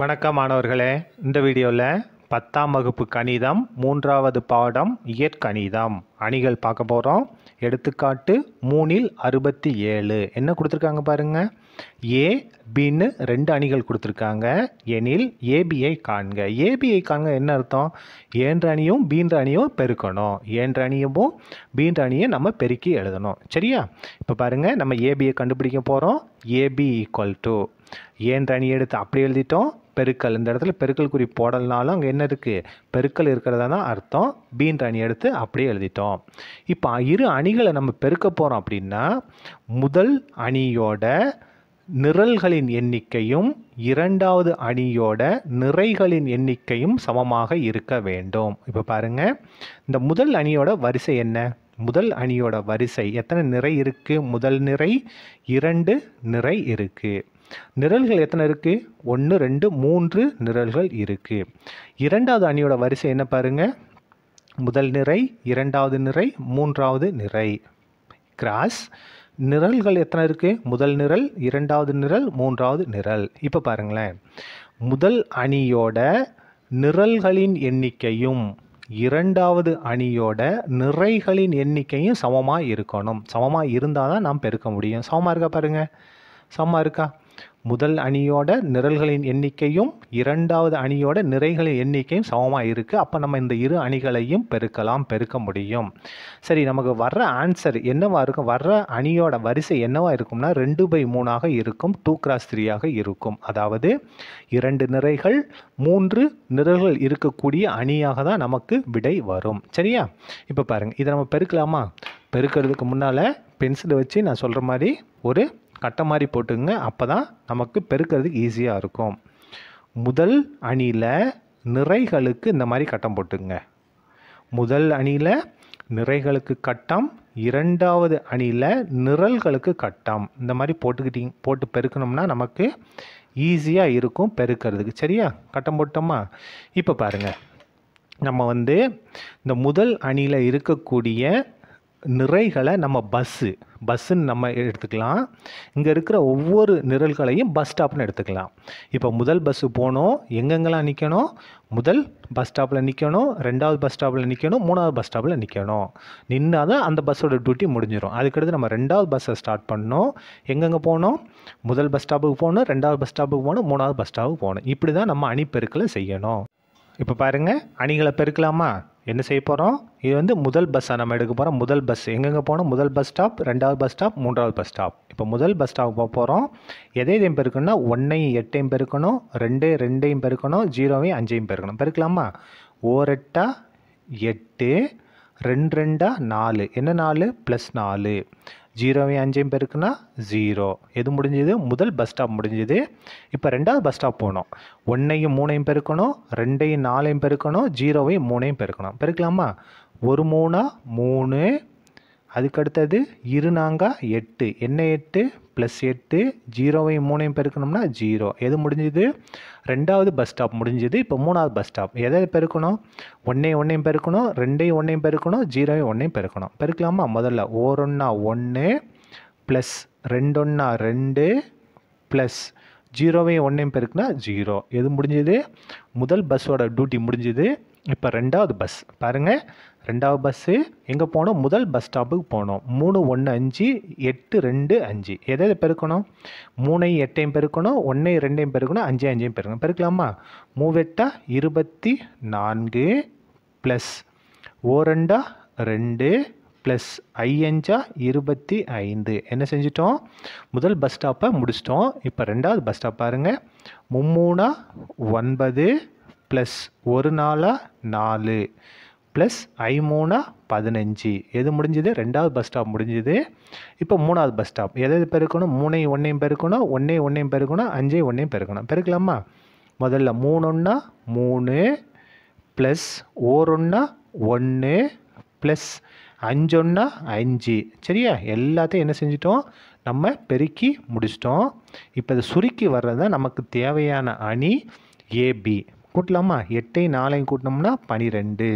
வணக்கம் மாணவர்களே இந்த வீடியோவில் பத்தாம் வகுப்பு கணிதம் மூன்றாவது பாடம் இயற்கணிதம் அணிகள் பார்க்க போகிறோம் எடுத்துக்காட்டு மூணில் அறுபத்தி ஏழு என்ன கொடுத்துருக்காங்க பாருங்கள் ஏ பின்னு ரெண்டு அணிகள் கொடுத்துருக்காங்க எனில் ஏபிஐ காண்க ஏபிஐ காண்க என்ன அர்த்தம் ஏன்ற அணியும் பீன்ற அணியும் பெருக்கணும் ஏன்ற அணியும் பீன்ற அணியை நம்ம பெருக்கி எழுதணும் சரியா இப்போ பாருங்கள் நம்ம ஏபிஐ கண்டுபிடிக்க போகிறோம் ஏபி ஈக்குவல் டு ஏன்ற அணி எடுத்து அப்படி எழுதிட்டோம் பெருக்கல் இந்த இடத்துல பெருக்கல் குறி போடலனாலும் அங்கே என்ன இருக்குது பெருக்கல் இருக்கிறதா தான் அர்த்தம் பீன்ற அணி எடுத்து அப்படியே எழுதிட்டோம் இப்போ இரு அணிகளை நம்ம பெருக்க போகிறோம் அப்படின்னா முதல் அணியோட நிரல்களின் எண்ணிக்கையும் இரண்டாவது அணியோட நிறைகளின் எண்ணிக்கையும் சமமாக இருக்க வேண்டும் இப்போ பாருங்கள் இந்த முதல் அணியோட வரிசை என்ன முதல் அணியோட வரிசை எத்தனை நிறை இருக்குது முதல் நிறை இரண்டு நிறை இருக்குது நிரல்கள் எத்தனை இருக்குது ஒன்று ரெண்டு மூன்று நிரல்கள் இருக்குது இரண்டாவது அணியோட வரிசை என்ன பாருங்கள் முதல் நிறை இரண்டாவது நிறை மூன்றாவது நிறை கிராஸ் நிரல்கள் எத்தனை இருக்குது முதல் நிரல் இரண்டாவது நிரல் மூன்றாவது நிரல் இப்போ பாருங்களேன் முதல் அணியோட நிரல்களின் எண்ணிக்கையும் இரண்டாவது அணியோட நிறைகளின் எண்ணிக்கையும் சமமாக இருக்கணும் சமமாக இருந்தால் தான் நாம் பெருக்க முடியும் சமமாக இருக்கா பாருங்கள் சமமாக இருக்கா முதல் அணியோட நிரல்களின் எண்ணிக்கையும் இரண்டாவது அணியோட நிறைகளின் எண்ணிக்கையும் சமமாக இருக்குது அப்போ நம்ம இந்த இரு அணிகளையும் பெருக்கலாம் பெருக்க முடியும் சரி நமக்கு வர்ற ஆன்சர் என்னவாக இருக்கும் வர்ற அணியோட வரிசை என்னவாக இருக்கும்னா ரெண்டு பை மூணாக இருக்கும் டூ கிராஸ் த்ரீயாக இருக்கும் அதாவது இரண்டு நிறைகள் மூன்று நிரல்கள் இருக்கக்கூடிய அணியாக தான் நமக்கு விடை வரும் சரியா இப்போ பாருங்கள் இதை நம்ம பெருக்கலாமா பெருக்கிறதுக்கு முன்னால் பென்சிலை வச்சு நான் சொல்கிற மாதிரி ஒரு கட்டை மாதிரி போட்டுங்க அப்போ தான் நமக்கு பெருக்கிறதுக்கு ஈஸியாக இருக்கும் முதல் அணியில் நிறைகளுக்கு இந்த மாதிரி கட்டம் போட்டுங்க முதல் அணியில் நிறைகளுக்கு கட்டம் இரண்டாவது அணியில் நிரல்களுக்கு கட்டம் இந்த மாதிரி போட்டுக்கிட்டிங் போட்டு பெருக்கணும்னா நமக்கு ஈஸியாக இருக்கும் பெருக்கிறதுக்கு சரியா கட்டம் போட்டோமா இப்போ பாருங்கள் நம்ம வந்து இந்த முதல் அணியில் இருக்கக்கூடிய நிறைகளை நம்ம பஸ்ஸு பஸ்ஸுன்னு நம்ம எடுத்துக்கலாம் இங்கே இருக்கிற ஒவ்வொரு நிரல்களையும் பஸ் ஸ்டாப்னு எடுத்துக்கலாம் இப்போ முதல் பஸ்ஸு போனோம் எங்கெங்கெல்லாம் நிற்கணும் முதல் பஸ் ஸ்டாப்பில் நிற்கணும் ரெண்டாவது பஸ் ஸ்டாப்பில் நிற்கணும் மூணாவது பஸ் ஸ்டாப்பில் நிற்கணும் நின்னால் தான் அந்த பஸ்ஸோட டியூட்டி முடிஞ்சிடும் அதுக்கடுத்து நம்ம ரெண்டாவது பஸ்ஸை ஸ்டார்ட் பண்ணோம் எங்கெங்கே போகணும் முதல் பஸ் ஸ்டாப்புக்கு போகணும் ரெண்டாவது பஸ் ஸ்டாப்புக்கு போகணும் மூணாவது பஸ் ஸ்டாப்புக்கு போகணும் இப்படி தான் நம்ம அணிப்பெருக்களை செய்யணும் இப்போ பாருங்கள் அணிகளை பெருக்கலாமா என்ன செய்ய போகிறோம் இது வந்து முதல் பஸ்ஸாக நம்ம எடுக்க போகிறோம் முதல் பஸ் எங்கெங்கே போனோம் முதல் பஸ் ஸ்டாப் ரெண்டாவது பஸ் ஸ்டாப் மூன்றாவது பஸ் ஸ்டாப் இப்போ முதல் பஸ் ஸ்டாப் போக போகிறோம் எதை இதையும் பெருக்கணும்னா ஒன்றையும் எட்டையும் பெருக்கணும் ரெண்டு ரெண்டையும் பெருக்கணும் ஜீரோவையும் அஞ்சையும் பெருக்கணும் பெருக்கலாமா ஓரெட்டா எட்டு ரெண்டு ரெண்டா நாலு என்ன நாலு ப்ளஸ் நாலு ஜீரோவையும் அஞ்சையும் பெருக்குன்னா ஜீரோ எது முடிஞ்சது முதல் பஸ் ஸ்டாப் முடிஞ்சது இப்போ ரெண்டாவது பஸ் ஸ்டாப் போகணும் ஒன்றையும் மூணையும் பெருக்கணும் ரெண்டையும் நாலையும் பெருக்கணும் ஜீரோவையும் மூணையும் பெருக்கணும் பெருக்கலாமா ஒரு மூணாக மூணு அதுக்கடுத்தது நாங்கா எட்டு என்ன எட்டு ப்ளஸ் எட்டு ஜீரோவையும் மூணையும் பெருக்கணும்னா ஜீரோ எது முடிஞ்சுது ரெண்டாவது பஸ் ஸ்டாப் முடிஞ்சுது இப்போ மூணாவது பஸ் ஸ்டாப் எதை பெருக்கணும் ஒன்றையும் ஒன்றையும் பெருக்கணும் ரெண்டையும் ஒன்றையும் பெருக்கணும் ஜீரோவையும் ஒன்றையும் பெருக்கணும் பெருக்கலாமா முதல்ல ஓரொன்னா ஒன்று ப்ளஸ் ரெண்டொன்னா ரெண்டு ப்ளஸ் ஜீரோவையும் ஒன்றையும் பெருக்குனா ஜீரோ எது முடிஞ்சுது முதல் பஸ்ஸோட டியூட்டி முடிஞ்சுது இப்போ ரெண்டாவது பஸ் பாருங்கள் ரெண்டாவது பஸ்ஸு எங்கே போனோம் முதல் பஸ் ஸ்டாப்புக்கு போனோம் மூணு ஒன்று அஞ்சு எட்டு ரெண்டு அஞ்சு எதை பெருக்கணும் மூணையும் எட்டையும் பெருக்கணும் ஒன்றையும் ரெண்டையும் பெருக்கணும் அஞ்சு அஞ்சையும் பெருக்கணும் பெருக்கலாமா மூவெட்டா இருபத்தி நான்கு ப்ளஸ் ஓரெண்டா ரெண்டு ப்ளஸ் ஐயஞ்சா இருபத்தி ஐந்து என்ன செஞ்சிட்டோம் முதல் பஸ் ஸ்டாப்பை முடிச்சிட்டோம் இப்போ ரெண்டாவது பஸ் ஸ்டாப் பாருங்கள் மும்மூணா ஒன்பது ப்ளஸ் ஒரு நாளாக நாலு ப்ளஸ் ஐமூணா பதினஞ்சு எது முடிஞ்சுது ரெண்டாவது பஸ் ஸ்டாப் முடிஞ்சுது இப்போ மூணாவது பஸ் ஸ்டாப் எது எது பெருக்கணும் மூணையும் ஒன்றையும் பெருக்கணும் ஒன்றே ஒன்றையும் பெருக்கணும் அஞ்சே ஒன்றையும் பெருக்கணும் பெருக்கலாமா முதல்ல மூணுன்னா மூணு ப்ளஸ் ஓரொன்னா ஒன்று ப்ளஸ் அஞ்சொன்னா அஞ்சு சரியா எல்லாத்தையும் என்ன செஞ்சிட்டோம் நம்ம பெருக்கி முடிச்சிட்டோம் இப்போ இது சுருக்கி வர்றது நமக்கு தேவையான அணி ஏபி கூட்டலாமா எட்டையும் நாலையும் கூட்டினோம்னா பனிரெண்டு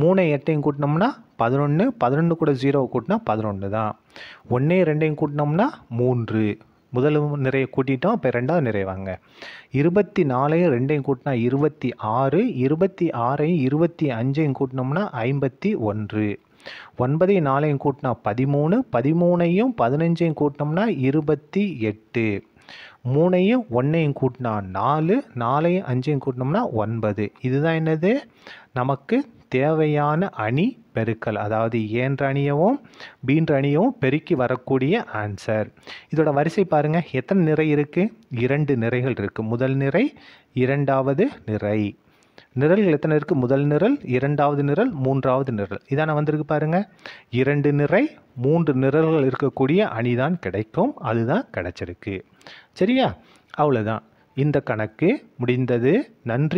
மூணு எட்டையும் கூட்டினோம்னா பதினொன்று பதினொன்று கூட ஜீரோ கூட்டினா பதினொன்று தான் ஒன்றையும் ரெண்டையும் கூட்டினோம்னா மூன்று முதல் நிறைய கூட்டிட்டோம் இப்போ ரெண்டாவது நிறைவாங்க இருபத்தி நாலையும் ரெண்டையும் கூட்டினா இருபத்தி ஆறு இருபத்தி ஆறையும் இருபத்தி அஞ்சையும் கூட்டினோம்னா ஐம்பத்தி ஒன்று ஒன்பதையும் நாலையும் கூட்டினா பதிமூணு பதிமூணையும் பதினஞ்சையும் கூட்டினோம்னா இருபத்தி எட்டு மூணையும் ஒன்றையும் கூட்டினா நாலு நாலையும் அஞ்சையும் கூட்டினோம்னா ஒன்பது இதுதான் என்னது நமக்கு தேவையான அணி பெருக்கல் அதாவது ஏன்ற அணியவும் பீன்ற அணியவும் பெருக்கி வரக்கூடிய ஆன்சர் இதோட வரிசை பாருங்கள் எத்தனை நிறை இருக்குது இரண்டு நிறைகள் இருக்குது முதல் நிறை இரண்டாவது நிறை நிரல்கள் எத்தனை இருக்குது முதல் நிரல் இரண்டாவது நிரல் மூன்றாவது நிரல் இதான வந்திருக்கு பாருங்கள் இரண்டு நிறை மூன்று நிரல்கள் இருக்கக்கூடிய அணிதான் கிடைக்கும் அதுதான் கிடைச்சிருக்கு சரியா அவ்வளோதான் இந்த கணக்கு முடிந்தது நன்றி